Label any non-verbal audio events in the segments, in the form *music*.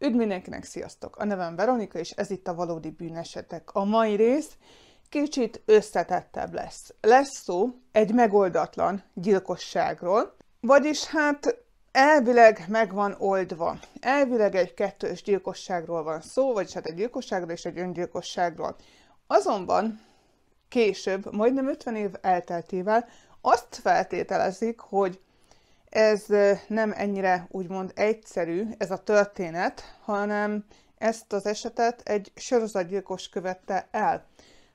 Üdv mindenkinek, sziasztok! A nevem Veronika, és ez itt a Valódi Bűnesetek. A mai rész kicsit összetettebb lesz. Lesz szó egy megoldatlan gyilkosságról, vagyis hát elvileg meg van oldva. Elvileg egy kettős gyilkosságról van szó, vagyis hát egy gyilkosságról és egy öngyilkosságról. Azonban később, majdnem 50 év elteltével azt feltételezik, hogy ez nem ennyire úgymond egyszerű, ez a történet, hanem ezt az esetet egy sorozatgyilkos követte el,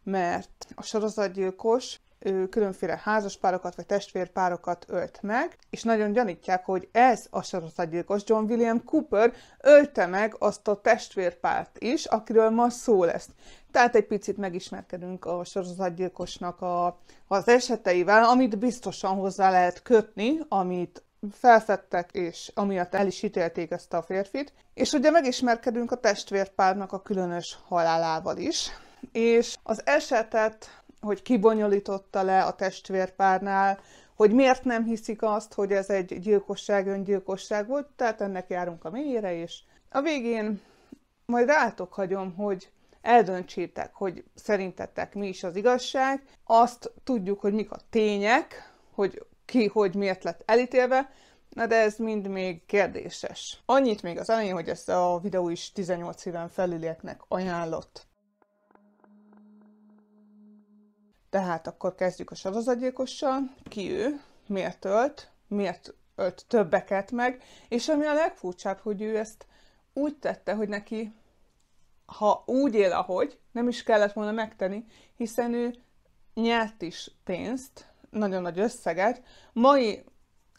mert a sorozatgyilkos ő különféle házaspárokat vagy testvérpárokat ölt meg, és nagyon gyanítják, hogy ez a sorozatgyilkos John William Cooper ölte meg azt a testvérpárt is, akiről ma szó lesz. Tehát egy picit megismerkedünk a sorozatgyilkosnak a, az eseteivel, amit biztosan hozzá lehet kötni, amit felfedtek, és amiatt el is ítélték ezt a férfit. És ugye megismerkedünk a testvérpárnak a különös halálával is, és az esetet, hogy kibonyolította le a testvérpárnál, hogy miért nem hiszik azt, hogy ez egy gyilkosság, öngyilkosság volt, tehát ennek járunk a mélyére, is a végén majd rátok hagyom, hogy eldöntsétek, hogy szerintetek mi is az igazság, azt tudjuk, hogy mik a tények, hogy ki, hogy miért lett elítélve, na de ez mind még kérdéses. Annyit még az elején, hogy ezt a videó is 18 éven felülieknek ajánlott. Tehát akkor kezdjük a sorozatgyilkossal. Ki ő? Miért ölt? Miért ölt többeket meg? És ami a legfurcsább, hogy ő ezt úgy tette, hogy neki, ha úgy él, ahogy, nem is kellett volna megtenni, hiszen ő nyert is pénzt, nagyon nagy összeget. Mai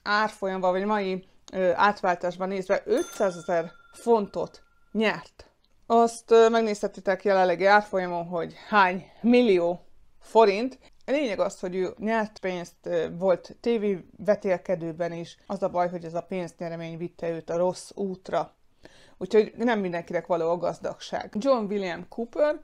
árfolyamban, vagy mai ö, átváltásban nézve 500 ezer fontot nyert. Azt ö, megnézhetitek jelenlegi árfolyamon, hogy hány millió forint. A lényeg az, hogy ő nyert pénzt, ö, volt vetélkedőben is. Az a baj, hogy ez a pénznyeremény vitte őt a rossz útra. Úgyhogy nem mindenkinek való a gazdagság. John William Cooper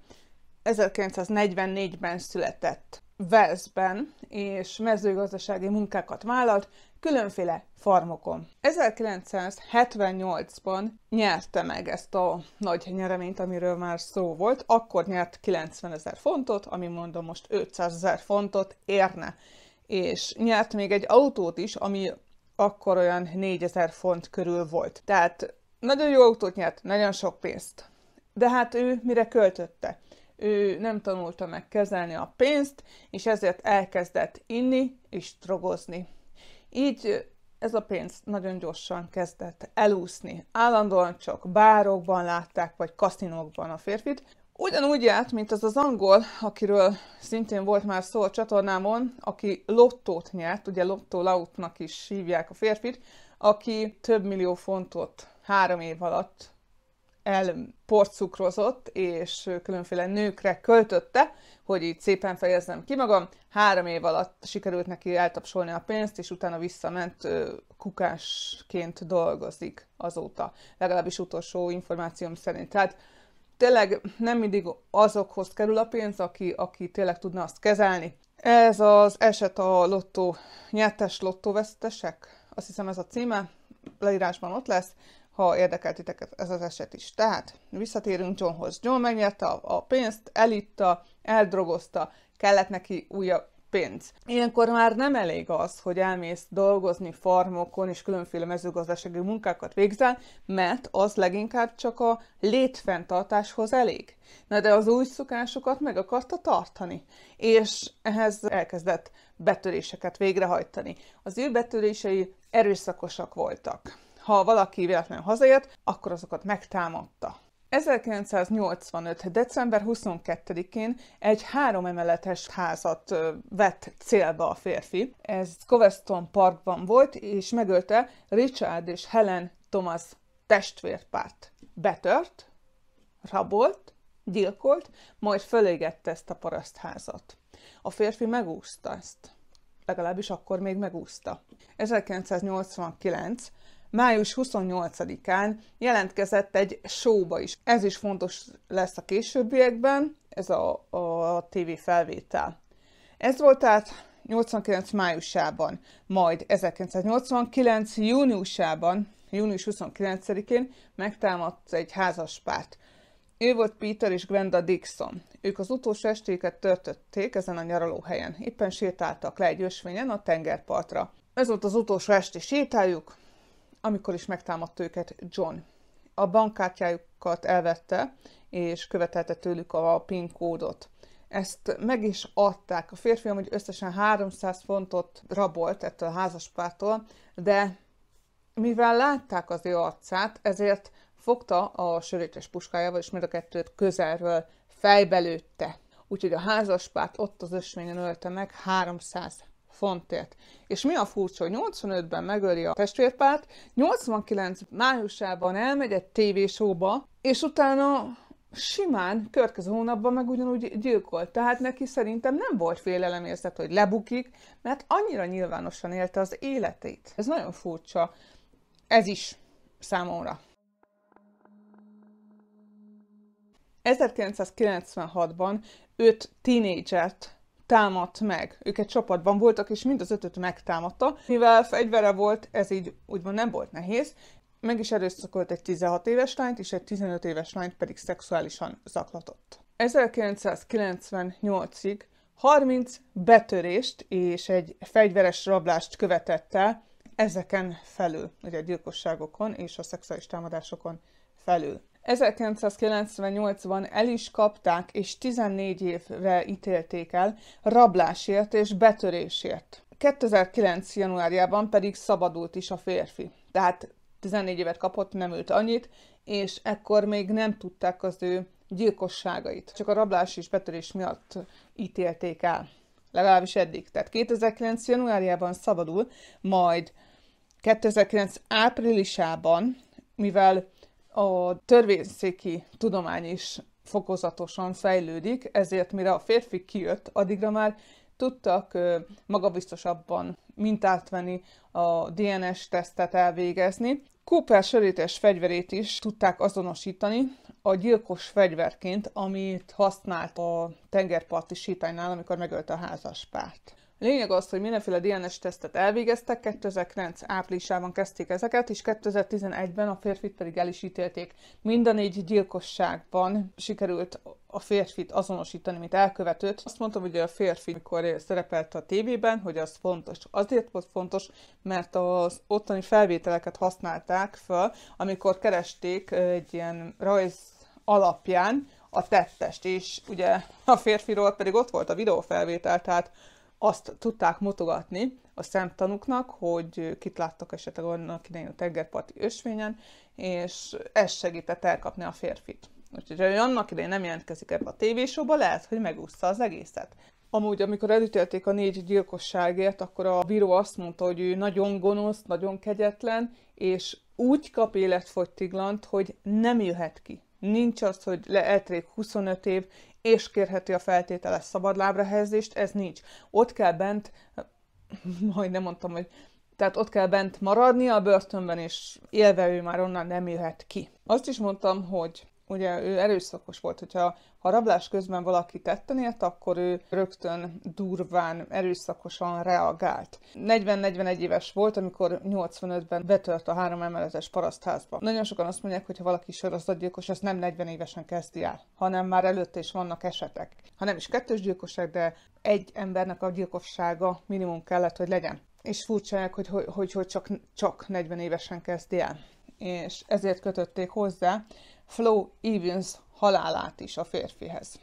1944-ben született. Velszben és mezőgazdasági munkákat vállalt különféle farmokon. 1978-ban nyerte meg ezt a nagy nyereményt, amiről már szó volt. Akkor nyert 90 ezer fontot, ami mondom most 500 ezer fontot érne. És nyert még egy autót is, ami akkor olyan 4000 font körül volt. Tehát nagyon jó autót nyert, nagyon sok pénzt. De hát ő mire költötte? ő nem tanulta meg kezelni a pénzt, és ezért elkezdett inni és drogozni. Így ez a pénz nagyon gyorsan kezdett elúszni. Állandóan csak bárokban látták, vagy kaszinókban a férfit. Ugyanúgy járt, mint az az angol, akiről szintén volt már szó a csatornámon, aki lottót nyert, ugye lottó lautnak is hívják a férfit, aki több millió fontot három év alatt elporcukrozott, és különféle nőkre költötte, hogy így szépen fejezzem ki magam. Három év alatt sikerült neki eltapsolni a pénzt, és utána visszament kukásként dolgozik azóta, legalábbis utolsó információm szerint. Tehát tényleg nem mindig azokhoz kerül a pénz, aki, aki tényleg tudna azt kezelni. Ez az eset a lottó, nyertes lottóvesztesek, azt hiszem ez a címe, leírásban ott lesz ha érdekelt titeket ez az eset is. Tehát visszatérünk Johnhoz. John megnyerte a pénzt, elitta, eldrogozta, kellett neki újabb pénz. Ilyenkor már nem elég az, hogy elmész dolgozni farmokon és különféle mezőgazdasági munkákat végzel, mert az leginkább csak a létfenntartáshoz elég. Na de az új szokásokat meg akarta tartani, és ehhez elkezdett betöréseket végrehajtani. Az ő betörései erőszakosak voltak ha valaki véletlenül hazajött, akkor azokat megtámadta. 1985. december 22-én egy három emeletes házat vett célba a férfi. Ez Coveston Parkban volt, és megölte Richard és Helen Thomas testvérpárt. Betört, rabolt, gyilkolt, majd fölégette ezt a parasztházat. A férfi megúszta ezt. Legalábbis akkor még megúszta. 1989 május 28-án jelentkezett egy showba is. Ez is fontos lesz a későbbiekben, ez a, a TV felvétel. Ez volt tehát 89 májusában, majd 1989 júniusában, június 29-én megtámadt egy házaspárt. Ő volt Peter és Glenda Dixon. Ők az utolsó estéket törtötték ezen a nyaralóhelyen. Éppen sétáltak le egy ösvényen a tengerpartra. Ez volt az utolsó esti sétájuk, amikor is megtámadt őket John. A bankkártyájukat elvette, és követelte tőlük a PIN kódot. Ezt meg is adták. A férfi hogy összesen 300 fontot rabolt ettől a házaspártól, de mivel látták az ő arcát, ezért fogta a sörétes puskájával, és mind a kettőt közelről fejbelőtte. Úgyhogy a házaspárt ott az ösvényen ölte meg 300 fontért. És mi a furcsa, hogy 85-ben megöli a testvérpárt, 89 májusában elmegy egy tévésóba, és utána simán következő hónapban meg ugyanúgy gyilkolt. Tehát neki szerintem nem volt félelemérzet, hogy lebukik, mert annyira nyilvánosan élte az életét. Ez nagyon furcsa. Ez is számomra. 1996-ban öt tínédzsert támadt meg. Ők egy csapatban voltak, és mind az ötöt megtámadta. Mivel fegyvere volt, ez így úgymond nem volt nehéz, meg is erőszakolt egy 16 éves lányt, és egy 15 éves lányt pedig szexuálisan zaklatott. 1998-ig 30 betörést és egy fegyveres rablást követett el, ezeken felül, ugye a gyilkosságokon és a szexuális támadásokon felül. 1998-ban el is kapták és 14 évre ítélték el rablásért és betörésért. 2009. januárjában pedig szabadult is a férfi. Tehát 14 évet kapott, nem ült annyit, és ekkor még nem tudták az ő gyilkosságait. Csak a rablás és betörés miatt ítélték el. Legalábbis eddig. Tehát 2009. januárjában szabadul, majd 2009. áprilisában, mivel a törvényszéki tudomány is fokozatosan fejlődik, ezért mire a férfi kijött, addigra már tudtak magabiztosabban mintát venni, a DNS tesztet elvégezni. Cooper sörétes fegyverét is tudták azonosítani a gyilkos fegyverként, amit használt a tengerparti sétánynál, amikor megölte a házaspárt lényeg az, hogy mindenféle DNS tesztet elvégeztek, 2009 áprilisában kezdték ezeket, és 2011-ben a férfit pedig el is ítélték. Mind a négy gyilkosságban sikerült a férfit azonosítani, mint elkövetőt. Azt mondtam, hogy a férfi, mikor szerepelt a tévében, hogy az fontos. Azért volt fontos, mert az ottani felvételeket használták fel, amikor keresték egy ilyen rajz alapján a tettest, és ugye a férfiról pedig ott volt a videófelvétel, tehát azt tudták mutogatni a szemtanuknak, hogy kit láttak esetleg annak idején a tengerparti ösvényen, és ez segített elkapni a férfit. Úgyhogy hogy annak idején nem jelentkezik ebbe a tévésóba, lehet, hogy megúszta az egészet. Amúgy, amikor elítélték a négy gyilkosságért, akkor a bíró azt mondta, hogy ő nagyon gonosz, nagyon kegyetlen, és úgy kap életfogytiglant, hogy nem jöhet ki. Nincs az, hogy eltelik 25 év, és kérheti a feltételes szabadlábra helyezést, ez nincs. Ott kell bent, *laughs* majd nem mondtam, hogy tehát ott kell bent maradni a börtönben, és élve ő már onnan nem jöhet ki. Azt is mondtam, hogy ugye ő erőszakos volt, hogyha ha rablás közben valaki tetten élt, akkor ő rögtön durván, erőszakosan reagált. 40-41 éves volt, amikor 85-ben betört a három emeletes parasztházba. Nagyon sokan azt mondják, hogy ha valaki sorozatgyilkos, ezt nem 40 évesen kezdi el, hanem már előtte is vannak esetek. Ha nem is kettős gyilkosság, de egy embernek a gyilkossága minimum kellett, hogy legyen. És furcsaják, hogy, hogy, hogy, hogy csak, csak 40 évesen kezdi el és ezért kötötték hozzá, Flo Evans halálát is a férfihez.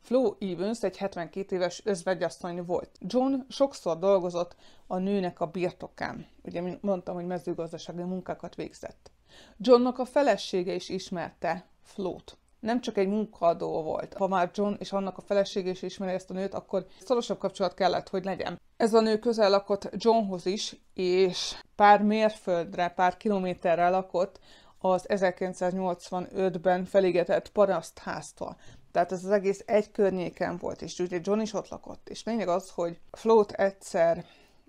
Flo Evans egy 72 éves özvegyasszony volt. John sokszor dolgozott a nőnek a birtokán. Ugye, mondtam, hogy mezőgazdasági munkákat végzett. Johnnak a felesége is ismerte Flót nem csak egy munkadó volt. Ha már John és annak a felesége is ismeri ezt a nőt, akkor szorosabb kapcsolat kellett, hogy legyen. Ez a nő közel lakott Johnhoz is, és pár mérföldre, pár kilométerre lakott az 1985-ben felégetett parasztháztól. Tehát ez az egész egy környéken volt, és ugye John is ott lakott. És lényeg az, hogy Flót egyszer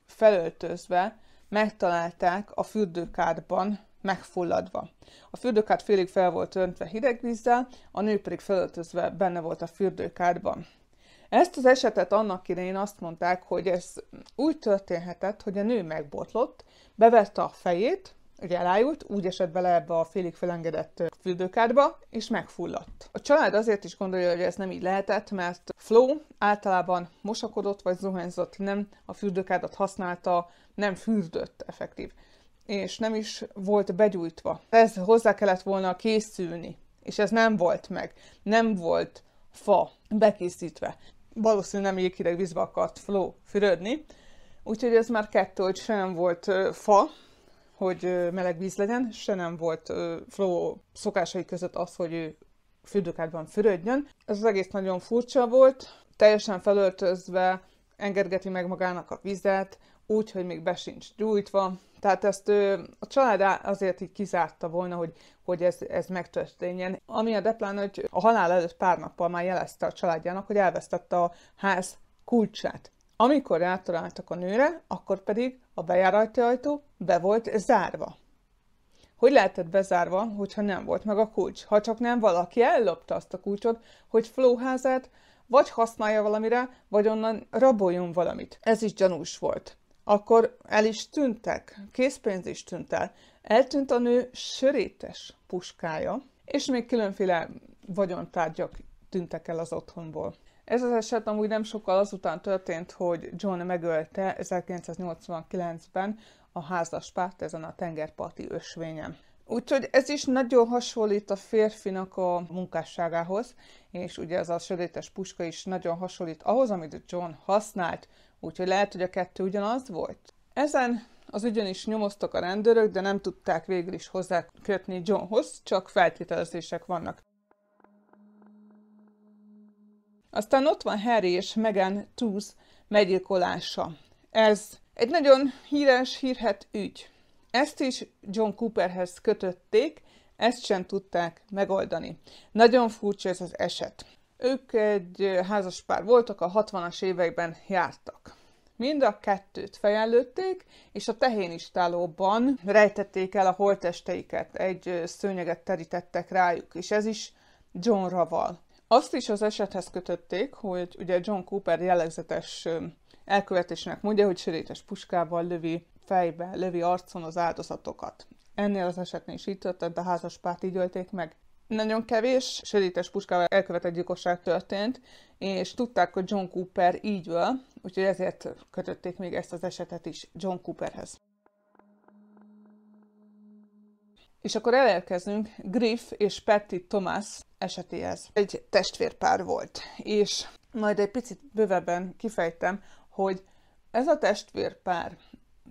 felöltözve megtalálták a fürdőkádban megfulladva. A fürdőkád félig fel volt öntve hideg vízzel, a nő pedig felöltözve benne volt a fürdőkádban. Ezt az esetet annak idején azt mondták, hogy ez úgy történhetett, hogy a nő megbotlott, beverte a fejét, ugye elájult, úgy esett bele ebbe a félig felengedett fürdőkádba, és megfulladt. A család azért is gondolja, hogy ez nem így lehetett, mert Flo általában mosakodott vagy zuhanyzott, nem a fürdőkádat használta, nem fürdött effektív és nem is volt begyújtva. Ez hozzá kellett volna készülni, és ez nem volt meg. Nem volt fa bekészítve. Valószínűleg nem jéghideg vízbe akart fló fürödni, úgyhogy ez már kettő, hogy se nem volt fa, hogy meleg víz legyen, se nem volt fló szokásai között az, hogy ő fürdőkádban fürödjön. Ez az egész nagyon furcsa volt, teljesen felöltözve engedgeti meg magának a vizet, úgy, hogy még be sincs gyújtva. Tehát ezt ö, a család azért így kizárta volna, hogy, hogy ez, ez megtörténjen. Ami a deplán, hogy a halál előtt pár nappal már jelezte a családjának, hogy elvesztette a ház kulcsát. Amikor rátaláltak a nőre, akkor pedig a bejárati ajtó be volt zárva. Hogy lehetett bezárva, hogyha nem volt meg a kulcs? Ha csak nem valaki ellopta azt a kulcsot, hogy flóházát házát vagy használja valamire, vagy onnan raboljon valamit. Ez is gyanús volt akkor el is tűntek, készpénz is tűnt el. Eltűnt a nő sörétes puskája, és még különféle vagyontárgyak tűntek el az otthonból. Ez az eset amúgy nem sokkal azután történt, hogy John megölte 1989-ben a házaspárt ezen a tengerparti ösvényen. Úgyhogy ez is nagyon hasonlít a férfinak a munkásságához, és ugye ez a sörétes puska is nagyon hasonlít ahhoz, amit John használt Úgyhogy lehet, hogy a kettő ugyanaz volt. Ezen az ügyön is nyomoztak a rendőrök, de nem tudták végül is hozzá kötni Johnhoz, csak feltételezések vannak. Aztán ott van Harry és Megan Tooth meggyilkolása. Ez egy nagyon híres, hírhet ügy. Ezt is John Cooperhez kötötték, ezt sem tudták megoldani. Nagyon furcsa ez az eset. Ők egy eh, házaspár voltak, a 60-as években jártak. Mind a kettőt fejellőtték, és a tehénistálóban rejtették el a holtesteiket, egy szőnyeget terítettek rájuk, és ez is John Raval. Azt is az esethez kötötték, hogy ugye John Cooper jellegzetes elkövetésnek mondja, hogy sörétes puskával lövi fejbe, lövi arcon az áldozatokat. Ennél az esetnél is így történt, a házaspárt így ölték meg. Nagyon kevés sörétes puskával elkövetett gyilkosság történt, és tudták, hogy John Cooper így van, úgyhogy ezért kötötték még ezt az esetet is John Cooperhez. És akkor elérkezünk Griff és Patty Thomas esetéhez. Egy testvérpár volt, és majd egy picit bővebben kifejtem, hogy ez a testvérpár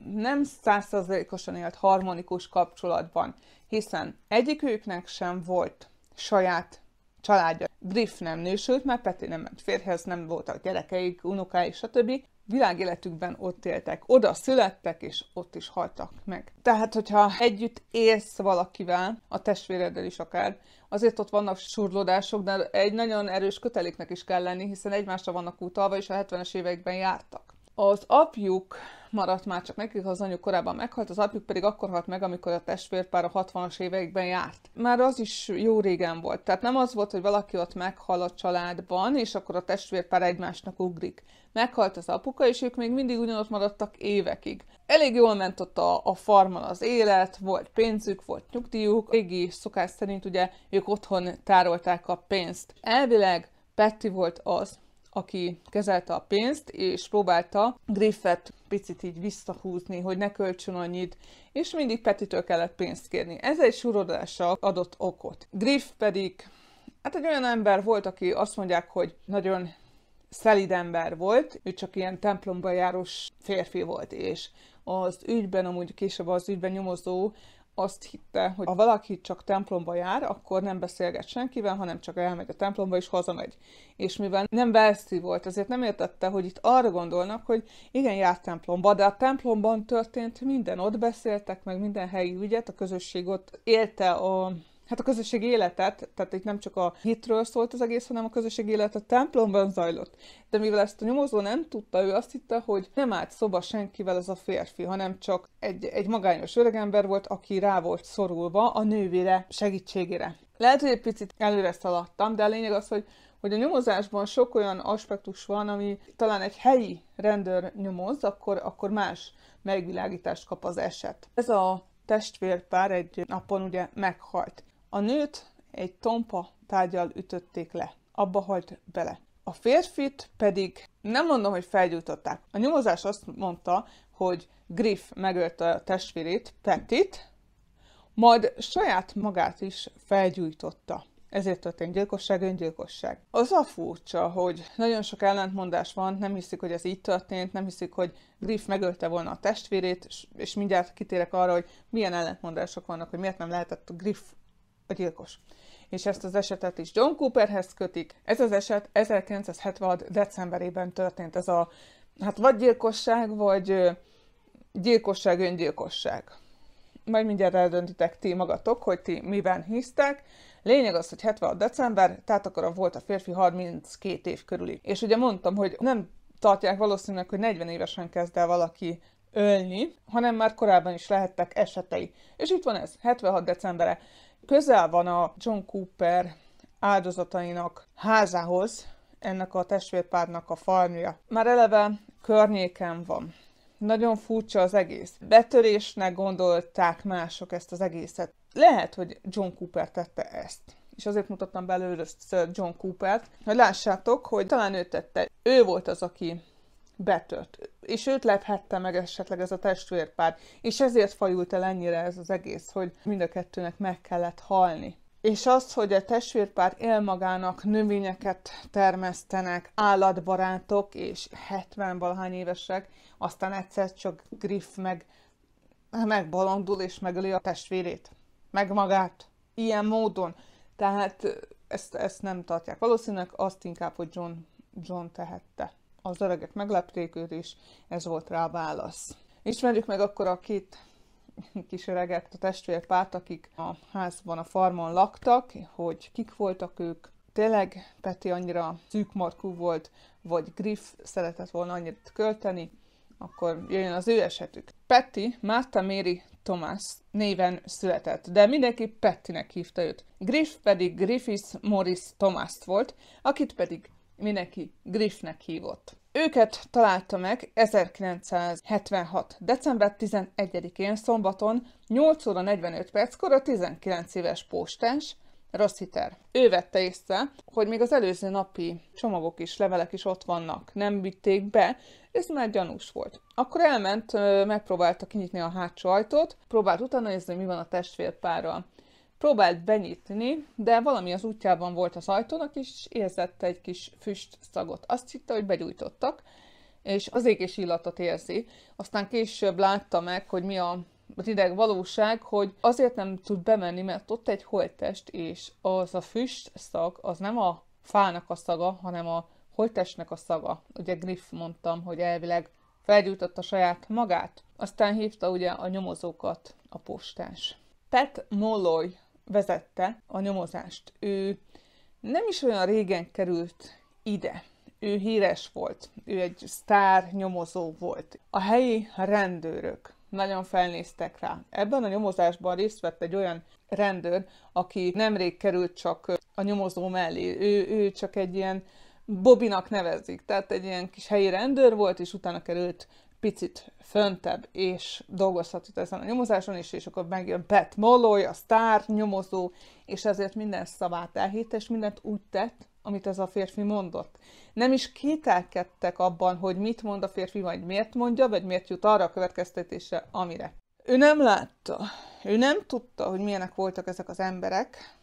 nem százszerzelékosan élt harmonikus kapcsolatban, hiszen egyikőknek sem volt saját családja. Griff nem nősült, mert Peti nem ment férhez, nem voltak gyerekeik, unokái, stb. Világéletükben ott éltek, oda születtek, és ott is haltak meg. Tehát, hogyha együtt élsz valakivel, a testvéreddel is akár, azért ott vannak surlódások, de egy nagyon erős köteléknek is kell lenni, hiszen egymásra vannak utalva, és a 70-es években jártak. Az apjuk maradt már csak nekik, az anyjuk korábban meghalt, az apjuk pedig akkor halt meg, amikor a testvérpár a 60-as években járt. Már az is jó régen volt. Tehát nem az volt, hogy valaki ott meghal a családban, és akkor a testvérpár egymásnak ugrik. Meghalt az apuka, és ők még mindig ugyanott maradtak évekig. Elég jól ment ott a, a farmon az élet, volt pénzük, volt nyugdíjuk, régi szokás szerint ugye ők otthon tárolták a pénzt. Elvileg Petty volt az, aki kezelte a pénzt, és próbálta Griffet picit így visszahúzni, hogy ne költsön annyit, és mindig Petitől kellett pénzt kérni. Ez egy surodással adott okot. Griff pedig, hát egy olyan ember volt, aki azt mondják, hogy nagyon szelid ember volt, ő csak ilyen templomba járós férfi volt, és az ügyben, amúgy később az ügyben nyomozó azt hitte, hogy ha valaki csak templomba jár, akkor nem beszélget senkivel, hanem csak elmegy a templomba és hazamegy. És mivel nem verszi volt, ezért nem értette, hogy itt arra gondolnak, hogy igen, járt templomba, de a templomban történt minden, ott beszéltek meg minden helyi ügyet, a közösség ott élte a Hát a közösség életet, tehát itt nem csak a hitről szólt az egész, hanem a közösség élet a templomban zajlott. De mivel ezt a nyomozó nem tudta, ő azt hitte, hogy nem állt szoba senkivel ez a férfi, hanem csak egy, egy magányos öregember volt, aki rá volt szorulva a nővére segítségére. Lehet, hogy egy picit előre szaladtam, de a lényeg az, hogy hogy a nyomozásban sok olyan aspektus van, ami talán egy helyi rendőr nyomoz, akkor, akkor más megvilágítást kap az eset. Ez a testvérpár egy napon ugye meghalt. A nőt egy tompa tárgyal ütötték le. Abba halt bele. A férfit pedig nem mondom, hogy felgyújtották. A nyomozás azt mondta, hogy Griff megölte a testvérét, Petit, majd saját magát is felgyújtotta. Ezért történt gyilkosság, öngyilkosság. Az a furcsa, hogy nagyon sok ellentmondás van, nem hiszik, hogy ez így történt, nem hiszik, hogy Griff megölte volna a testvérét, és mindjárt kitérek arra, hogy milyen ellentmondások vannak, hogy miért nem lehetett Griff a gyilkos. És ezt az esetet is John Cooperhez kötik. Ez az eset 1976. decemberében történt. Ez a, hát vagy gyilkosság, vagy gyilkosság, öngyilkosság. Majd mindjárt eldöntitek ti magatok, hogy ti miben hisztek. Lényeg az, hogy 76. december, tehát akkor volt a férfi 32 év körüli. És ugye mondtam, hogy nem tartják valószínűleg, hogy 40 évesen kezd el valaki ölni, hanem már korábban is lehettek esetei. És itt van ez, 76 decembere közel van a John Cooper áldozatainak házához, ennek a testvérpárnak a farmja. Már eleve környéken van. Nagyon furcsa az egész. Betörésnek gondolták mások ezt az egészet. Lehet, hogy John Cooper tette ezt és azért mutattam be először John Coopert, hogy lássátok, hogy talán ő tette. Ő volt az, aki betört. És őt lephette meg esetleg ez a testvérpár. És ezért fajult el ennyire ez az egész, hogy mind a kettőnek meg kellett halni. És az, hogy a testvérpár él magának, növényeket termesztenek, állatbarátok, és 70-valahány évesek, aztán egyszer csak Griff meg megbalondul, és megöli a testvérét, meg magát, ilyen módon. Tehát ezt, ezt nem tartják valószínűleg, azt inkább, hogy John, John tehette. Az öregek meglepték őt, és ez volt rá a válasz. Ismerjük meg akkor a két kis öreget, a testvérpárt, akik a házban, a farmon laktak, hogy kik voltak ők. Tényleg Peti annyira szűkmarkú volt, vagy Griff szeretett volna annyit költeni, akkor jöjjön az ő esetük. Peti, Márta Méri Thomas néven született, de mindenki Pettinek hívta őt. Griff pedig Griffith Morris Thomas volt, akit pedig mindenki Griffnek hívott. Őket találta meg 1976. december 11-én szombaton 8 óra 45 perckor a 19 éves postás, Rossiter. Ő vette észre, hogy még az előző napi csomagok is, levelek is ott vannak, nem vitték be, ez már gyanús volt. Akkor elment, megpróbálta kinyitni a hátsó ajtót, próbált utána nézni, mi van a testvérpárral. Próbált benyitni, de valami az útjában volt az ajtónak, és érzett egy kis füst szagot. Azt hitte, hogy begyújtottak, és az égés illatot érzi. Aztán később látta meg, hogy mi a ideg valóság, hogy azért nem tud bemenni, mert ott egy holttest, és az a füst szag, az nem a fának a szaga, hanem a holttestnek a szaga. Ugye Griff mondtam, hogy elvileg felgyújtotta saját magát. Aztán hívta ugye a nyomozókat a postás. Pat Molloy vezette a nyomozást. Ő nem is olyan régen került ide. Ő híres volt, ő egy sztár nyomozó volt. A helyi rendőrök nagyon felnéztek rá. Ebben a nyomozásban részt vett egy olyan rendőr, aki nemrég került csak a nyomozó mellé. Ő, ő csak egy ilyen Bobinak nevezik, tehát egy ilyen kis helyi rendőr volt, és utána került picit föntebb, és dolgozhatott ezen a nyomozáson is, és akkor megjön Pat Molloy, a sztár nyomozó, és ezért minden szavát elhitte, és mindent úgy tett, amit ez a férfi mondott. Nem is kételkedtek abban, hogy mit mond a férfi, vagy miért mondja, vagy miért jut arra a következtetése, amire. Ő nem látta, ő nem tudta, hogy milyenek voltak ezek az emberek,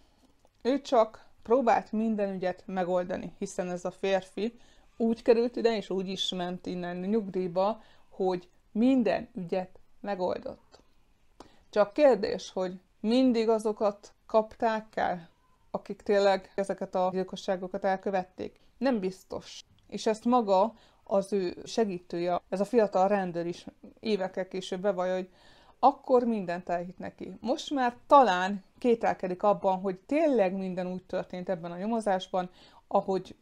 ő csak próbált minden ügyet megoldani, hiszen ez a férfi úgy került ide, és úgy is ment innen nyugdíjba, hogy minden ügyet megoldott. Csak kérdés, hogy mindig azokat kapták el, akik tényleg ezeket a gyilkosságokat elkövették. Nem biztos. És ezt maga az ő segítője, ez a fiatal rendőr is évekkel később bevaj, hogy akkor mindent elhit neki. Most már talán kételkedik abban, hogy tényleg minden úgy történt ebben a nyomozásban, ahogy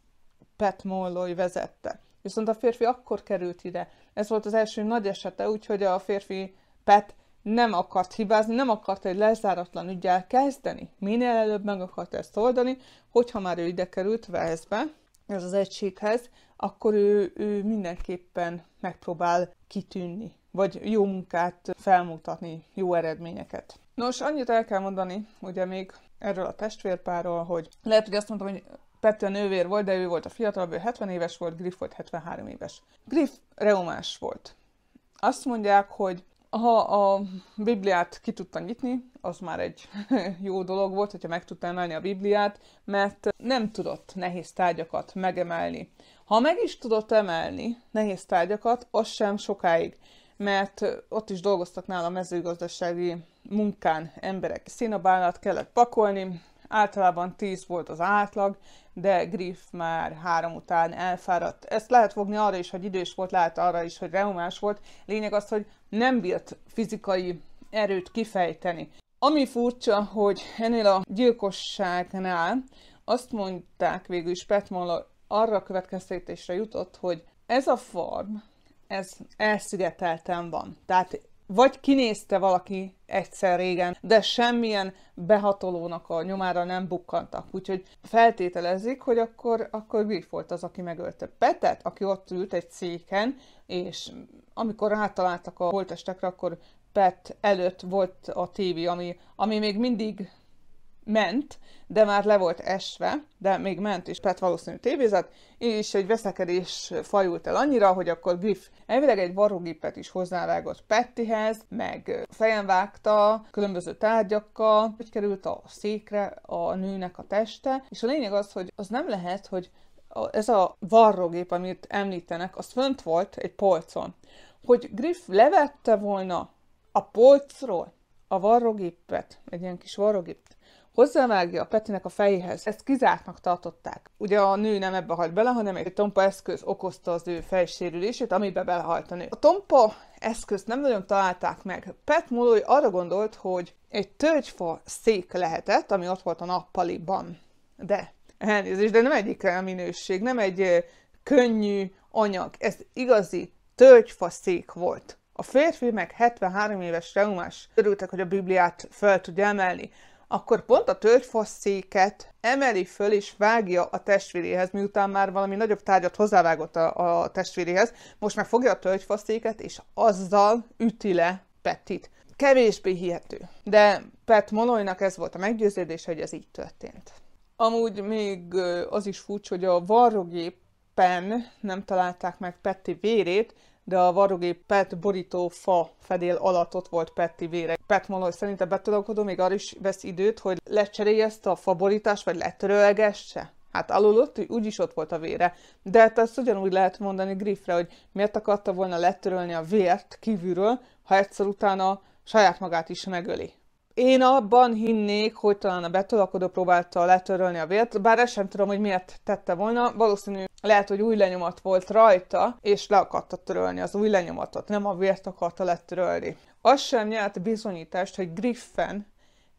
Pat Molloy vezette. Viszont a férfi akkor került ide. Ez volt az első nagy esete, úgyhogy a férfi Pet nem akart hibázni, nem akart egy lezáratlan ügyel kezdeni. Minél előbb meg akart ezt oldani, hogyha már ő ide került Velszbe, ez az egységhez, akkor ő, ő mindenképpen megpróbál kitűnni, vagy jó munkát felmutatni, jó eredményeket. Nos, annyit el kell mondani, ugye még erről a testvérpárról, hogy lehet, hogy azt mondtam, hogy Petten nővér volt, de ő volt a fiatalabb, ő 70 éves volt, Griff volt 73 éves. Griff reumás volt. Azt mondják, hogy ha a Bibliát ki tudta nyitni, az már egy *laughs* jó dolog volt, hogyha meg tudta emelni a Bibliát, mert nem tudott nehéz tárgyakat megemelni. Ha meg is tudott emelni nehéz tárgyakat, az sem sokáig, mert ott is dolgoztak nála a mezőgazdasági munkán emberek. Szénabálnát kellett pakolni, általában 10 volt az átlag, de Griff már három után elfáradt. Ezt lehet fogni arra is, hogy idős volt, lehet arra is, hogy reumás volt. Lényeg az, hogy nem bírt fizikai erőt kifejteni. Ami furcsa, hogy ennél a gyilkosságnál azt mondták végül is Petmola arra a következtetésre jutott, hogy ez a farm, ez elszigetelten van. Tehát vagy kinézte valaki egyszer régen, de semmilyen behatolónak a nyomára nem bukkantak. Úgyhogy feltételezik, hogy akkor, akkor mi volt az, aki megölte Petet, aki ott ült egy széken, és amikor rátaláltak a holtestekre, akkor Pet előtt volt a tévé, ami, ami még mindig ment, de már le volt esve, de még ment, és Pet valószínű tévézett, és egy veszekedés fajult el annyira, hogy akkor Griff elvileg egy varrógépet is hozzávágott Pettihez, meg fejen vágta, különböző tárgyakkal, hogy került a székre a nőnek a teste, és a lényeg az, hogy az nem lehet, hogy ez a varrógép, amit említenek, az fönt volt egy polcon. Hogy Griff levette volna a polcról a varrógépet, egy ilyen kis varrógépet, hozzávágja a Petinek a fejéhez. Ezt kizártnak tartották. Ugye a nő nem ebbe halt bele, hanem egy tompa eszköz okozta az ő fejsérülését, amibe belehalt a nő. A tompa eszközt nem nagyon találták meg. Pet Molloy arra gondolt, hogy egy tölgyfa szék lehetett, ami ott volt a nappaliban. De, elnézést, de nem egyik a minőség, nem egy könnyű anyag. Ez igazi tölgyfa szék volt. A férfi meg 73 éves reumás. Örültek, hogy a Bibliát fel tudja emelni akkor pont a tölgyfosszéket emeli föl és vágja a testvéréhez, miután már valami nagyobb tárgyat hozzávágott a, a testvéréhez, most már fogja a tölgyfosszéket, és azzal üti le Pettit. Kevésbé hihető. De Pet Moloynak ez volt a meggyőződés, hogy ez így történt. Amúgy még az is furcsa, hogy a varrogépen nem találták meg Petti vérét, de a varrogi PET borító fa fedél alatt ott volt Petti vére. Pet hogy szerintem betolakodó még arra is vesz időt, hogy lecserélje ezt a borítást, vagy letörölgesse. Hát alul ott úgyis ott volt a vére. De hát ezt ugyanúgy lehet mondani Griffre, hogy miért akarta volna letörölni a vért kívülről, ha egyszer utána saját magát is megöli. Én abban hinnék, hogy talán a betolakodó próbálta letörölni a vért, bár ezt sem tudom, hogy miért tette volna. Valószínű lehet, hogy új lenyomat volt rajta, és le akarta törölni az új lenyomatot, nem a vért akarta letörölni. Az sem nyert bizonyítást, hogy Griffen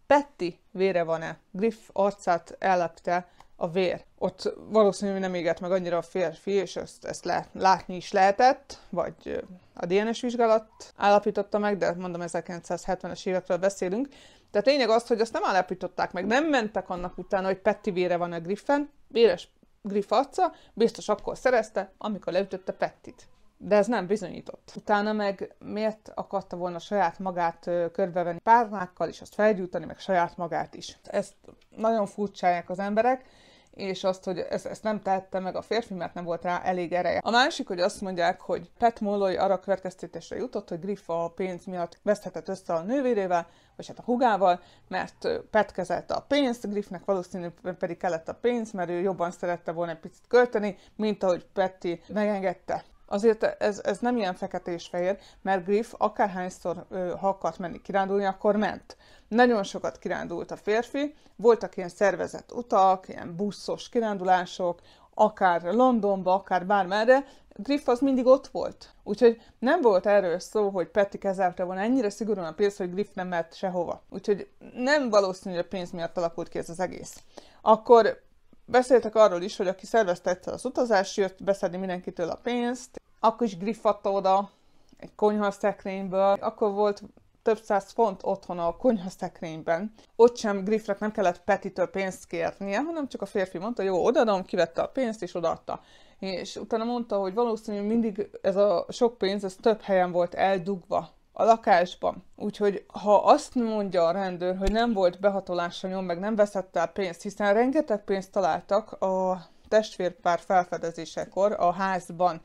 Petty vére van-e. Griff arcát ellepte a vér. Ott valószínűleg nem égett meg annyira a férfi, és ezt, ezt le, látni is lehetett, vagy a DNS vizsgálat állapította meg, de mondom 1970-es évekről beszélünk. Tehát lényeg az, hogy azt nem állapították meg, nem mentek annak utána, hogy Petty vére van a Griffen, véres Griff arca, biztos akkor szerezte, amikor leütötte Pettit de ez nem bizonyított. Utána meg miért akarta volna saját magát körbevenni párnákkal, és azt felgyújtani, meg saját magát is. Ezt nagyon furcsálják az emberek, és azt, hogy ezt, ezt nem tette meg a férfi, mert nem volt rá elég ereje. A másik, hogy azt mondják, hogy Pet Molloy arra következtetésre jutott, hogy Griffa a pénz miatt veszthetett össze a nővérével, vagy hát a hugával, mert Pet kezelte a pénzt, Griffnek valószínűleg pedig kellett a pénz, mert ő jobban szerette volna egy picit költeni, mint ahogy Petty megengedte. Azért ez, ez nem ilyen fekete és fehér, mert Griff akárhányszor, ha akart menni kirándulni, akkor ment. Nagyon sokat kirándult a férfi, voltak ilyen szervezett utak, ilyen buszos kirándulások, akár Londonba, akár bármerre, Griff az mindig ott volt. Úgyhogy nem volt erről szó, hogy Petty kezelte volna ennyire szigorúan a pénz, hogy Griff nem ment sehova. Úgyhogy nem valószínű, hogy a pénz miatt alakult ki ez az egész. Akkor Beszéltek arról is, hogy aki szervezte egyszer az utazást, jött beszedni mindenkitől a pénzt, akkor is griffatta oda egy konyhaszekrényből, akkor volt több száz font otthon a konyhaszekrényben. Ott sem Griffnek nem kellett Petitől pénzt kérnie, hanem csak a férfi mondta, jó, odaadom kivette a pénzt és odaadta. És utána mondta, hogy valószínűleg mindig ez a sok pénz, ez több helyen volt eldugva a lakásban. Úgyhogy ha azt mondja a rendőr, hogy nem volt behatolása nyom, meg nem veszett el pénzt, hiszen rengeteg pénzt találtak a testvérpár felfedezésekor a házban.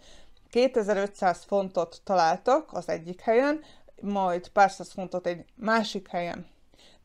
2500 fontot találtak az egyik helyen, majd pár száz fontot egy másik helyen.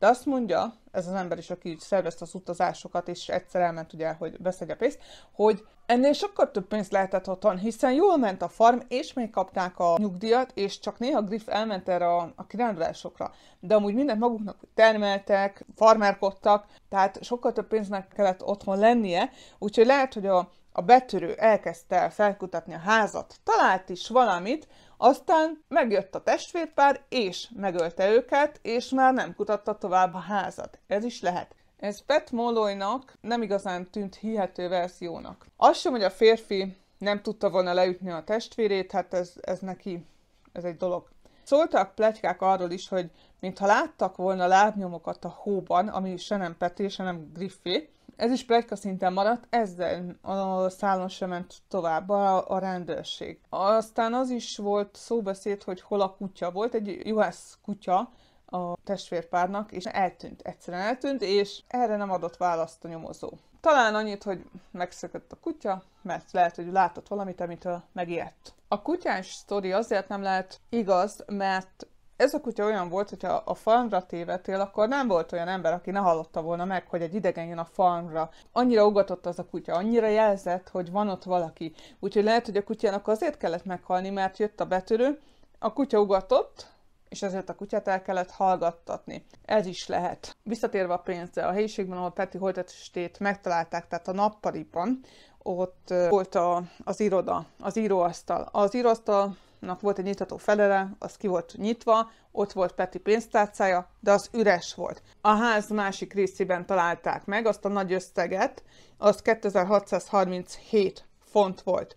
De azt mondja, ez az ember is, aki szervezte az utazásokat, és egyszer elment ugye, hogy beszedje pénzt, hogy ennél sokkal több pénzt lehetett otthon, hiszen jól ment a farm, és még kapták a nyugdíjat, és csak néha Griff elment erre a, a kirándulásokra. De amúgy mindent maguknak termeltek, farmerkodtak, tehát sokkal több pénznek kellett otthon lennie, úgyhogy lehet, hogy a, a betörő elkezdte felkutatni a házat, talált is valamit, aztán megjött a testvérpár, és megölte őket, és már nem kutatta tovább a házat. Ez is lehet. Ez Pat Molloynak nem igazán tűnt hihető verziónak. Az sem, hogy a férfi nem tudta volna leütni a testvérét, hát ez, ez neki, ez egy dolog. Szóltak pletykák arról is, hogy mintha láttak volna lábnyomokat a hóban, ami se nem Peti, se nem Griffé, ez is plegyka szinten maradt, ezzel a szállon sem ment tovább a, a rendőrség. Aztán az is volt szóbeszéd, hogy hol a kutya volt, egy juhász kutya, a testvérpárnak, és eltűnt, egyszerűen eltűnt, és erre nem adott választ a nyomozó. Talán annyit, hogy megszökött a kutya, mert lehet, hogy látott valamit, amitől megijedt. A kutyás sztori azért nem lehet igaz, mert ez a kutya olyan volt, hogyha a farmra tévedtél, akkor nem volt olyan ember, aki ne hallotta volna meg, hogy egy idegen jön a farmra. Annyira ugatott az a kutya, annyira jelzett, hogy van ott valaki. Úgyhogy lehet, hogy a kutyának azért kellett meghalni, mert jött a betörő, a kutya ugatott, és ezért a kutyát el kellett hallgattatni. Ez is lehet. Visszatérve a pénzre, a helyiségben, ahol Peti holtestét megtalálták, tehát a nappaliban, ott volt a, az iroda, az íróasztal. Az íróasztal nak volt egy nyitható felele, az ki volt nyitva, ott volt Peti pénztárcája, de az üres volt. A ház másik részében találták meg azt a nagy összeget, az 2637 font volt.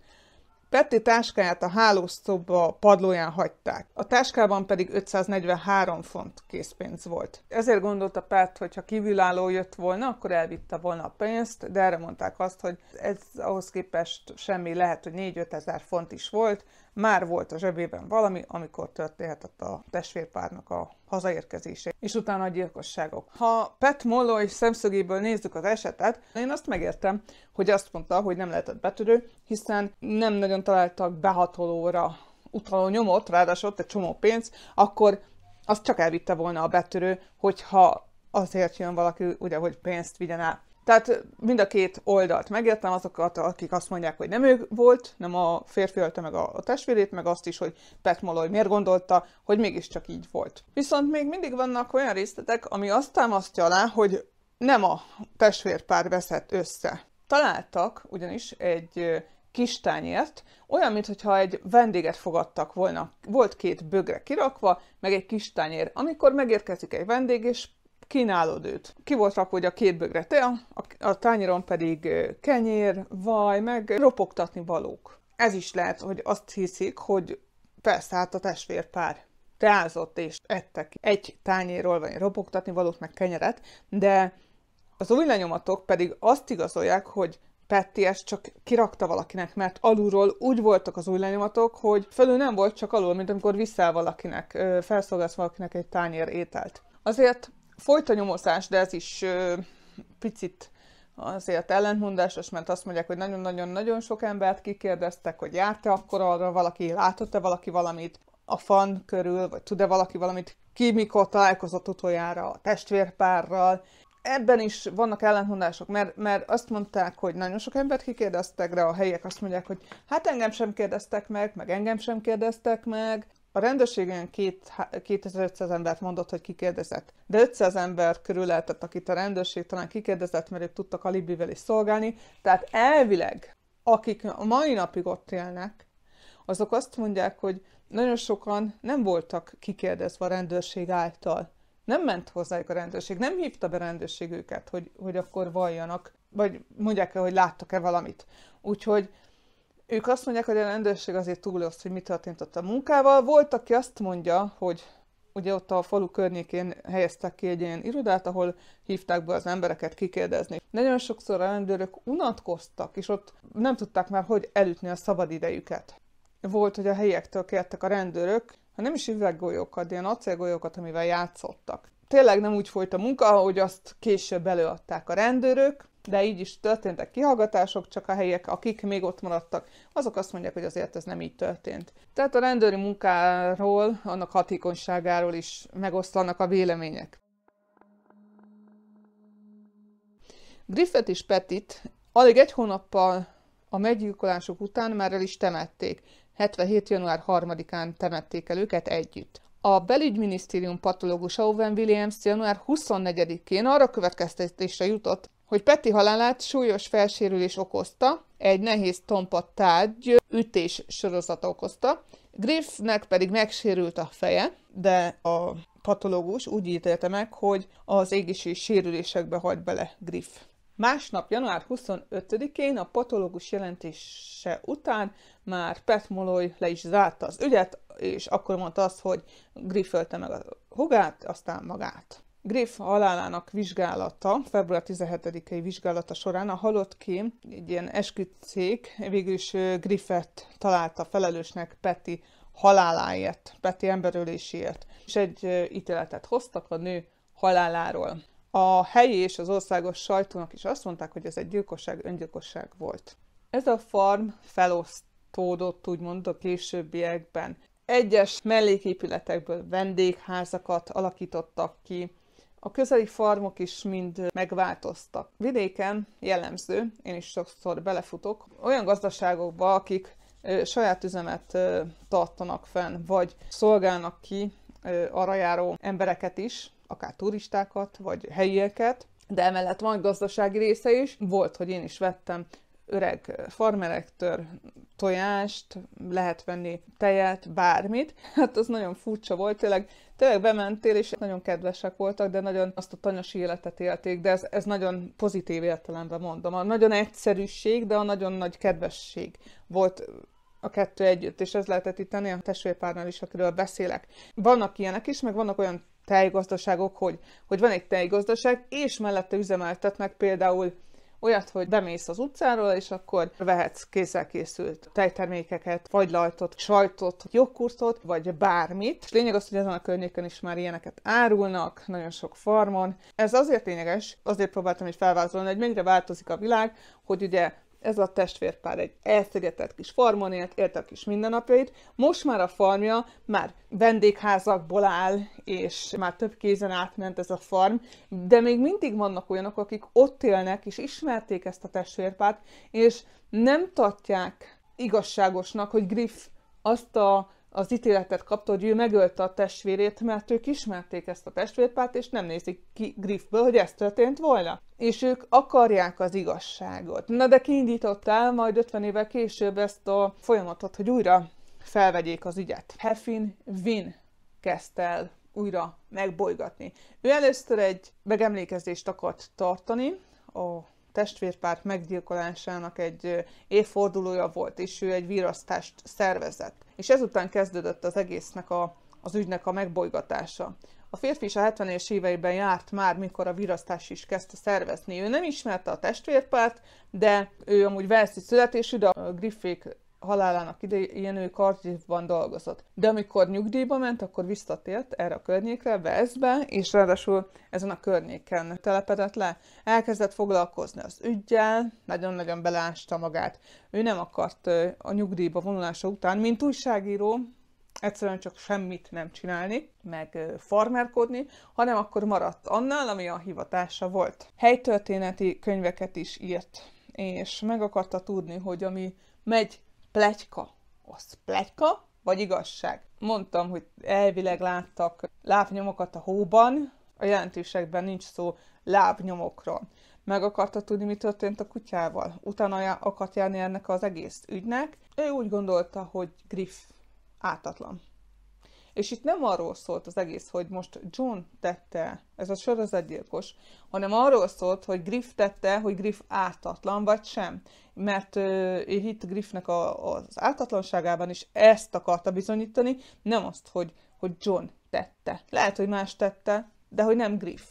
Petti táskáját a hálószoba padlóján hagyták. A táskában pedig 543 font készpénz volt. Ezért gondolta Pert, hogy ha kívülálló jött volna, akkor elvitte volna a pénzt, de erre mondták azt, hogy ez ahhoz képest semmi lehet, hogy 4-5 ezer font is volt, már volt a zsebében valami, amikor történhetett a testvérpárnak a hazaérkezése, és utána a gyilkosságok. Ha Pet Molloy szemszögéből nézzük az esetet, én azt megértem, hogy azt mondta, hogy nem lehetett betörő, hiszen nem nagyon találtak behatolóra utaló nyomot, ráadásul ott egy csomó pénz, akkor azt csak elvitte volna a betörő, hogyha azért jön valaki, ugye, hogy pénzt vigyen el. Tehát mind a két oldalt megértem azokat, akik azt mondják, hogy nem ő volt, nem a férfi ölte meg a, testvérét, meg azt is, hogy Pat Molloy miért gondolta, hogy mégiscsak így volt. Viszont még mindig vannak olyan részletek, ami azt támasztja alá, hogy nem a testvérpár veszett össze. Találtak ugyanis egy kis tányért, olyan, mintha egy vendéget fogadtak volna. Volt két bögre kirakva, meg egy kis tányér, Amikor megérkezik egy vendég, és kínálod őt. Ki volt rakva hogy a két bögre tea, a tányéron pedig kenyér, vaj, meg ropogtatni valók. Ez is lehet, hogy azt hiszik, hogy persze hát a testvérpár teázott és ettek egy tányérról, vagy ropogtatni valót, meg kenyeret, de az új lenyomatok pedig azt igazolják, hogy Petty ezt csak kirakta valakinek, mert alulról úgy voltak az új lenyomatok, hogy fölül nem volt csak alul, mint amikor viszel valakinek, felszolgálsz valakinek egy tányér ételt. Azért Folyt a nyomozás, de ez is ö, picit azért ellentmondásos, mert azt mondják, hogy nagyon-nagyon-nagyon sok embert kikérdeztek, hogy járt-e akkor arra valaki, látott-e valaki valamit a fan körül, vagy tud-e valaki valamit, ki mikor találkozott utoljára a testvérpárral. Ebben is vannak ellentmondások, mert, mert azt mondták, hogy nagyon sok embert kikérdeztek, de a helyiek azt mondják, hogy hát engem sem kérdeztek meg, meg engem sem kérdeztek meg. A rendőrségen két, 2500 embert mondott, hogy kikérdezett, de 500 ember körül lehetett, akit a rendőrség talán kikérdezett, mert ők tudtak alibivel is szolgálni. Tehát elvileg, akik a mai napig ott élnek, azok azt mondják, hogy nagyon sokan nem voltak kikérdezve a rendőrség által. Nem ment hozzájuk a rendőrség, nem hívta be a rendőrség őket, hogy, hogy akkor valljanak, vagy mondják el, hogy láttak-e valamit. Úgyhogy ők azt mondják, hogy a rendőrség azért túl azt, hogy mi történt ott a munkával. Volt, aki azt mondja, hogy ugye ott a falu környékén helyeztek ki egy ilyen irodát, ahol hívták be az embereket kikérdezni. Nagyon sokszor a rendőrök unatkoztak, és ott nem tudták már, hogy elütni a szabadidejüket. Volt, hogy a helyektől kértek a rendőrök, ha nem is üveggolyókat, ilyen acélgolyókat, amivel játszottak. Tényleg nem úgy folyt a munka, ahogy azt később előadták a rendőrök, de így is történtek kihallgatások, csak a helyek, akik még ott maradtak, azok azt mondják, hogy azért ez nem így történt. Tehát a rendőri munkáról, annak hatékonyságáról is megoszlanak a vélemények. Griffet és Petit alig egy hónappal a meggyilkolások után már el is temették. 77. január 3-án temették el őket együtt. A belügyminisztérium patológusa Owen Williams január 24-én arra következtetésre jutott, hogy Peti halálát súlyos felsérülés okozta, egy nehéz tompa tárgy ütés sorozata okozta, Griffnek pedig megsérült a feje, de a patológus úgy ítélte meg, hogy az égési sérülésekbe hagy bele Griff. Másnap, január 25-én a patológus jelentése után már Pat Molloy le is zárta az ügyet, és akkor mondta azt, hogy Griff ölte meg a hugát, aztán magát. Gréf halálának vizsgálata, február 17-i vizsgálata során a halott kém, egy ilyen esküdcég, végül is Griffet találta felelősnek Peti haláláért, Peti emberöléséért, és egy ítéletet hoztak a nő haláláról. A helyi és az országos sajtónak is azt mondták, hogy ez egy gyilkosság, öngyilkosság volt. Ez a farm felosztódott, úgymond a későbbiekben. Egyes melléképületekből vendégházakat alakítottak ki, a közeli farmok is mind megváltoztak. Vidéken jellemző, én is sokszor belefutok, olyan gazdaságokba, akik saját üzemet tartanak fenn, vagy szolgálnak ki arra járó embereket is, akár turistákat, vagy helyieket, de emellett van gazdasági része is. Volt, hogy én is vettem öreg farmerektől tojást, lehet venni tejet, bármit. Hát az nagyon furcsa volt, tényleg, tényleg bementél, és nagyon kedvesek voltak, de nagyon azt a tanyasi életet élték, de ez, ez nagyon pozitív értelemben mondom. A nagyon egyszerűség, de a nagyon nagy kedvesség volt a kettő együtt, és ez lehetett itt tenni a testvérpárnál is, akiről beszélek. Vannak ilyenek is, meg vannak olyan tejgazdaságok, hogy, hogy van egy tejgazdaság, és mellette üzemeltetnek például Olyat, hogy bemész az utcáról, és akkor vehetsz kézzel készült tejtermékeket, vagy lajtot, sajtot, jogkurtot, vagy bármit. És lényeg az, hogy ezen a környéken is már ilyeneket árulnak, nagyon sok farmon. Ez azért lényeges, azért próbáltam is felvázolni, hogy mennyire változik a világ, hogy ugye ez a testvérpár egy elszigetelt kis farmon élt, élt a kis mindennapjait. Most már a farmja már vendégházakból áll, és már több kézen átment ez a farm, de még mindig vannak olyanok, akik ott élnek, és ismerték ezt a testvérpárt, és nem tartják igazságosnak, hogy Griff azt a az ítéletet kapta, hogy ő megölte a testvérét, mert ők ismerték ezt a testvérpárt, és nem nézik ki Griffből, hogy ez történt volna. És ők akarják az igazságot. Na de kiindítottál majd 50 évvel később ezt a folyamatot, hogy újra felvegyék az ügyet. Heffin Win kezdte el újra megbolygatni. Ő először egy megemlékezést akart tartani a testvérpár meggyilkolásának egy évfordulója volt, és ő egy virasztást szervezett. És ezután kezdődött az egésznek a, az ügynek a megbolygatása. A férfi is a 70-es éveiben járt már, mikor a virasztás is kezdte szervezni. Ő nem ismerte a testvérpárt, de ő amúgy Velszi születésű, de a Griffék halálának idején ő Cardiffban dolgozott. De amikor nyugdíjba ment, akkor visszatért erre a környékre, Veszbe, és ráadásul ezen a környéken telepedett le. Elkezdett foglalkozni az ügyjel, nagyon-nagyon belásta magát. Ő nem akart a nyugdíjba vonulása után, mint újságíró, egyszerűen csak semmit nem csinálni, meg farmerkodni, hanem akkor maradt annál, ami a hivatása volt. Helytörténeti könyveket is írt, és meg akarta tudni, hogy ami megy pletyka, Az pletyka, vagy igazság? Mondtam, hogy elvileg láttak lábnyomokat a hóban, a jelentésekben nincs szó lábnyomokról. Meg akarta tudni, mi történt a kutyával. Utána akart járni ennek az egész ügynek. Ő úgy gondolta, hogy Griff ártatlan. És itt nem arról szólt az egész, hogy most John tette ez a sorozatgyilkos, hanem arról szólt, hogy Griff tette, hogy Griff ártatlan vagy sem. Mert ő hitt Griffnek a, az ártatlanságában is ezt akarta bizonyítani, nem azt, hogy, hogy John tette. Lehet, hogy más tette, de hogy nem Griff.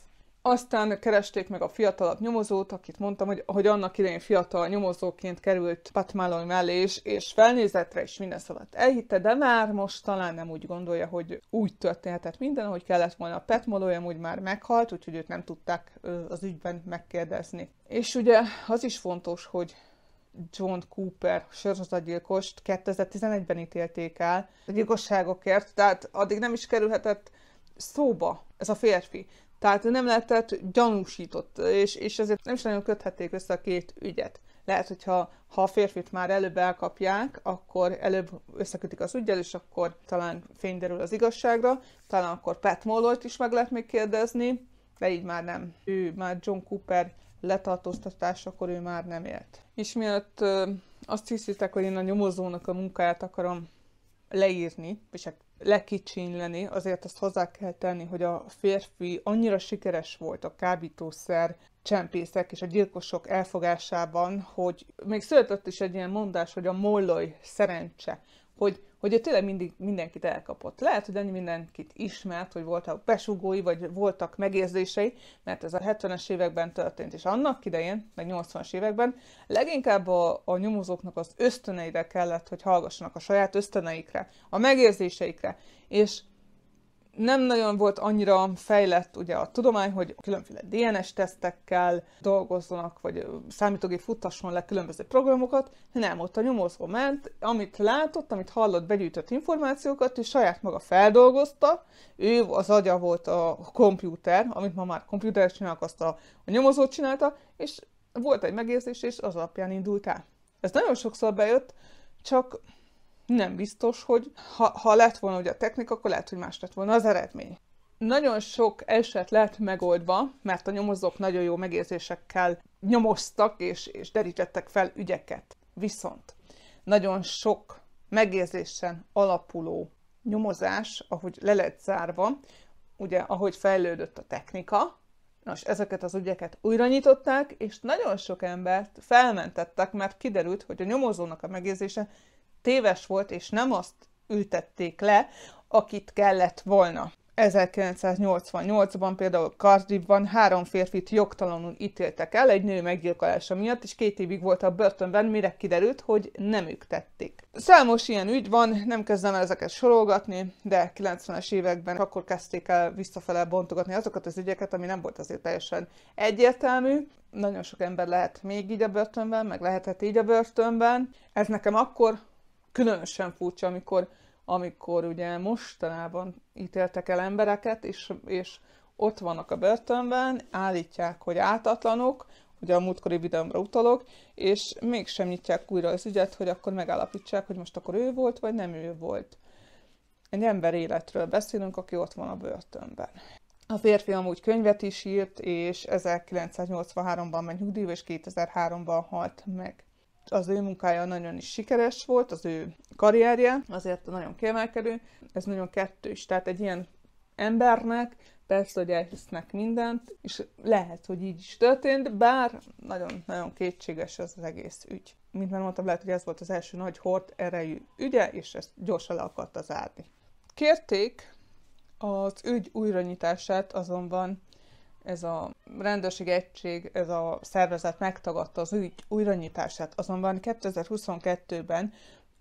Aztán keresték meg a fiatalabb nyomozót, akit mondtam, hogy, hogy annak idején fiatal nyomozóként került Pat Malone mellé, és, és felnézetre is minden szabad elhitte, de már most talán nem úgy gondolja, hogy úgy történhetett minden, ahogy kellett volna. A Pat Malone amúgy már meghalt, úgyhogy őt nem tudták az ügyben megkérdezni. És ugye az is fontos, hogy John Cooper sorozatgyilkost 2011-ben ítélték el a gyilkosságokért, tehát addig nem is kerülhetett szóba ez a férfi. Tehát nem lehetett gyanúsított, és, és ezért nem is nagyon köthették össze a két ügyet. Lehet, hogyha ha a férfit már előbb elkapják, akkor előbb összekötik az ügyel, és akkor talán fény derül az igazságra, talán akkor Pat Molloyt is meg lehet még kérdezni, de így már nem. Ő már John Cooper letartóztatásakor ő már nem élt. És miatt azt hiszitek, hogy én a nyomozónak a munkáját akarom leírni, és hát lekicsinleni, azért azt hozzá kell tenni, hogy a férfi annyira sikeres volt a kábítószer csempészek és a gyilkosok elfogásában, hogy még született is egy ilyen mondás, hogy a molloy szerencse, hogy hogy ő tényleg mindig mindenkit elkapott. Lehet, hogy annyi mindenkit ismert, hogy voltak besugói, vagy voltak megérzései, mert ez a 70-es években történt, és annak idején, meg 80-as években leginkább a, a nyomozóknak az ösztöneire kellett, hogy hallgassanak a saját ösztöneikre, a megérzéseikre, és nem nagyon volt annyira fejlett ugye a tudomány, hogy különféle DNS-tesztekkel dolgozzanak, vagy számítógép futtasson le különböző programokat, nem, ott a nyomozó ment, amit látott, amit hallott, begyűjtött információkat, és saját maga feldolgozta, ő az agya volt a kompjúter, amit ma már kompjúter csinálnak, azt a, a nyomozót csinálta, és volt egy megérzés, és az alapján indult el. Ez nagyon sokszor bejött, csak nem biztos, hogy ha, ha lett volna ugye a technika, akkor lehet, hogy más lett volna az eredmény. Nagyon sok eset lett megoldva, mert a nyomozók nagyon jó megérzésekkel nyomoztak és, és derítettek fel ügyeket. Viszont nagyon sok megérzésen alapuló nyomozás, ahogy le lett zárva, ugye ahogy fejlődött a technika, Nos, ezeket az ügyeket újra nyitották, és nagyon sok embert felmentettek, mert kiderült, hogy a nyomozónak a megérzése téves volt, és nem azt ültették le, akit kellett volna. 1988-ban például Cardiffban három férfit jogtalanul ítéltek el egy nő meggyilkolása miatt, és két évig volt a börtönben, mire kiderült, hogy nem ők tették. Számos ilyen ügy van, nem kezdem el ezeket sorolgatni, de 90-es években akkor kezdték el visszafele bontogatni azokat az ügyeket, ami nem volt azért teljesen egyértelmű. Nagyon sok ember lehet még így a börtönben, meg lehetett így a börtönben. Ez nekem akkor különösen furcsa, amikor, amikor ugye mostanában ítéltek el embereket, és, és ott vannak a börtönben, állítják, hogy áltatlanok, ugye a múltkori videómra utalok, és mégsem nyitják újra az ügyet, hogy akkor megállapítsák, hogy most akkor ő volt, vagy nem ő volt. Egy ember életről beszélünk, aki ott van a börtönben. A férfi amúgy könyvet is írt, és 1983-ban ment nyugdíjba, és 2003-ban halt meg az ő munkája nagyon is sikeres volt, az ő karrierje, azért nagyon kiemelkedő. Ez nagyon kettős, tehát egy ilyen embernek persze, hogy elhisznek mindent, és lehet, hogy így is történt, bár nagyon-nagyon kétséges az, az egész ügy. Mint már mondtam, lehet, hogy ez volt az első nagy hord erejű ügye, és ezt gyorsan le akarta zárni. Kérték az ügy újranyitását azonban ez a rendőrség egység, ez a szervezet megtagadta az ügy újranyitását, azonban 2022-ben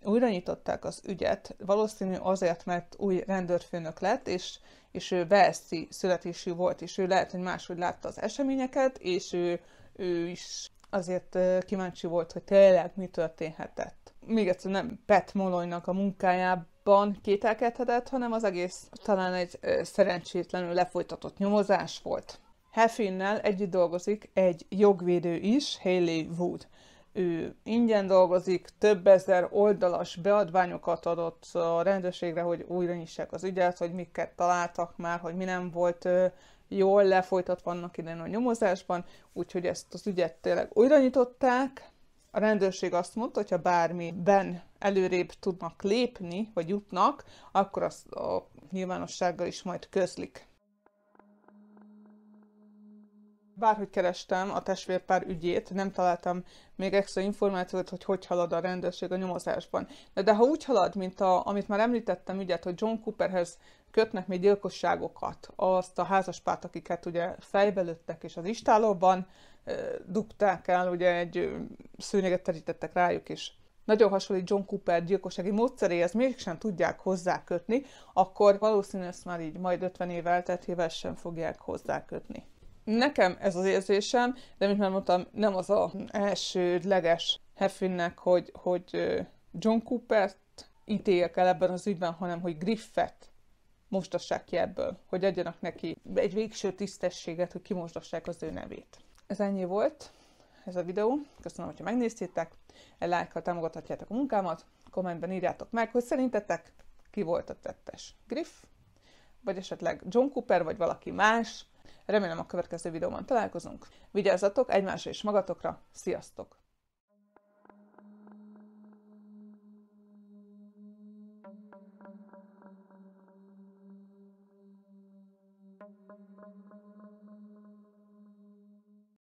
újranyitották az ügyet, valószínű azért, mert új rendőrfőnök lett, és, és ő Velszi születésű volt, és ő lehet, hogy máshogy látta az eseményeket, és ő, ő is azért kíváncsi volt, hogy tényleg mi történhetett. Még egyszer nem Pet Molloynak a munkájában, kételkedhetett, hanem az egész talán egy szerencsétlenül lefolytatott nyomozás volt. Heffinnel együtt dolgozik egy jogvédő is, Hayley Wood. Ő ingyen dolgozik, több ezer oldalas beadványokat adott a rendőrségre, hogy újra nyissák az ügyet, hogy miket találtak már, hogy mi nem volt jól lefolytatva annak idején a nyomozásban, úgyhogy ezt az ügyet tényleg újra nyitották. A rendőrség azt mondta, hogy ha bármiben előrébb tudnak lépni, vagy jutnak, akkor azt a nyilvánossággal is majd közlik. bárhogy kerestem a testvérpár ügyét, nem találtam még extra információt, hogy hogy halad a rendőrség a nyomozásban. De, de ha úgy halad, mint a, amit már említettem ügyet, hogy John Cooperhez kötnek még gyilkosságokat, azt a házaspárt, akiket ugye fejbelőttek és az istálóban e, dugták el, ugye egy szőnyeget terítettek rájuk, is. nagyon hasonlít John Cooper gyilkossági módszeréhez, mégsem tudják hozzákötni, akkor valószínűleg ezt már így majd 50 év elteltével sem fogják hozzákötni. Nekem ez az érzésem, de mint már mondtam, nem az a elsődleges Heffinnek, hogy, hogy John t ítéljek el ebben az ügyben, hanem hogy Griffet mostassák ki ebből, hogy adjanak neki egy végső tisztességet, hogy kimosdassák az ő nevét. Ez ennyi volt, ez a videó. Köszönöm, hogyha megnéztétek. Egy lájkkal támogathatjátok a munkámat. Kommentben írjátok meg, hogy szerintetek ki volt a tettes. Griff? Vagy esetleg John Cooper, vagy valaki más? Remélem a következő videóban találkozunk. Vigyázzatok egymásra és magatokra. Sziasztok!